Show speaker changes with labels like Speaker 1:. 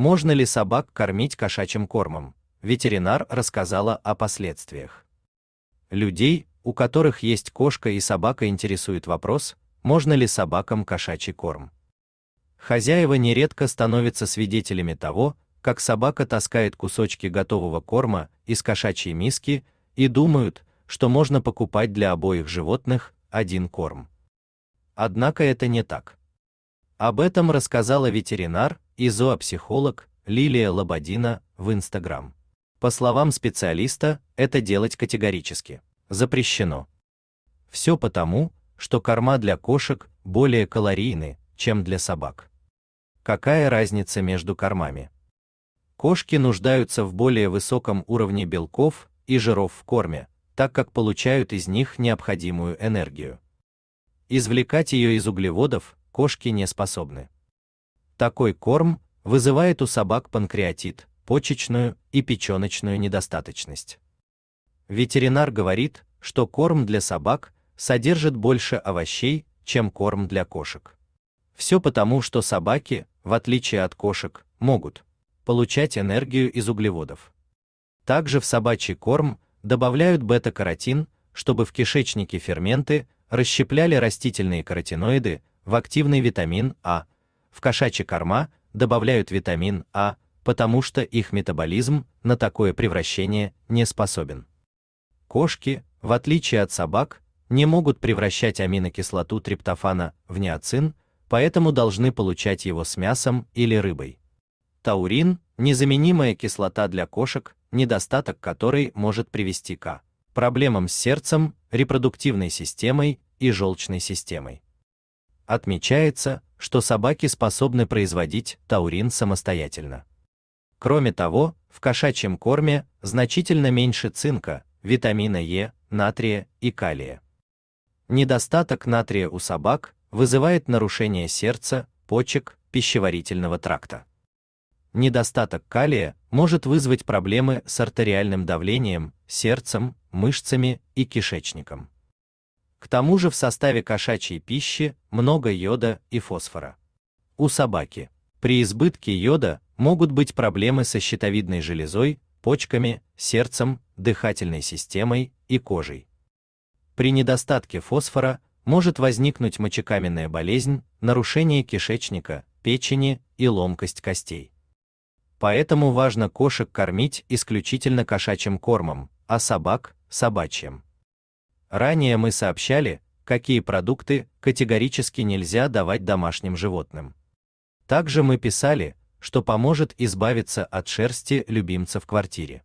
Speaker 1: Можно ли собак кормить кошачьим кормом? Ветеринар рассказала о последствиях. Людей, у которых есть кошка и собака, интересует вопрос, можно ли собакам кошачий корм. Хозяева нередко становятся свидетелями того, как собака таскает кусочки готового корма из кошачьей миски и думают, что можно покупать для обоих животных один корм. Однако это не так. Об этом рассказала ветеринар, и зоопсихолог Лилия Лободина в Инстаграм. По словам специалиста, это делать категорически запрещено. Все потому, что корма для кошек более калорийны, чем для собак. Какая разница между кормами? Кошки нуждаются в более высоком уровне белков и жиров в корме, так как получают из них необходимую энергию. Извлекать ее из углеводов кошки не способны. Такой корм вызывает у собак панкреатит, почечную и печеночную недостаточность. Ветеринар говорит, что корм для собак содержит больше овощей, чем корм для кошек. Все потому, что собаки, в отличие от кошек, могут получать энергию из углеводов. Также в собачий корм добавляют бета-каротин, чтобы в кишечнике ферменты расщепляли растительные каротиноиды в активный витамин А, в кошачьи корма добавляют витамин А, потому что их метаболизм на такое превращение не способен. Кошки, в отличие от собак, не могут превращать аминокислоту триптофана в ниацин, поэтому должны получать его с мясом или рыбой. Таурин незаменимая кислота для кошек, недостаток которой может привести к проблемам с сердцем, репродуктивной системой и желчной системой. Отмечается, что собаки способны производить таурин самостоятельно. Кроме того, в кошачьем корме значительно меньше цинка, витамина Е, натрия и калия. Недостаток натрия у собак вызывает нарушение сердца, почек, пищеварительного тракта. Недостаток калия может вызвать проблемы с артериальным давлением, сердцем, мышцами и кишечником. К тому же в составе кошачьей пищи много йода и фосфора. У собаки при избытке йода могут быть проблемы со щитовидной железой, почками, сердцем, дыхательной системой и кожей. При недостатке фосфора может возникнуть мочекаменная болезнь, нарушение кишечника, печени и ломкость костей. Поэтому важно кошек кормить исключительно кошачьим кормом, а собак – собачьим. Ранее мы сообщали, какие продукты категорически нельзя давать домашним животным. Также мы писали, что поможет избавиться от шерсти любимца в квартире.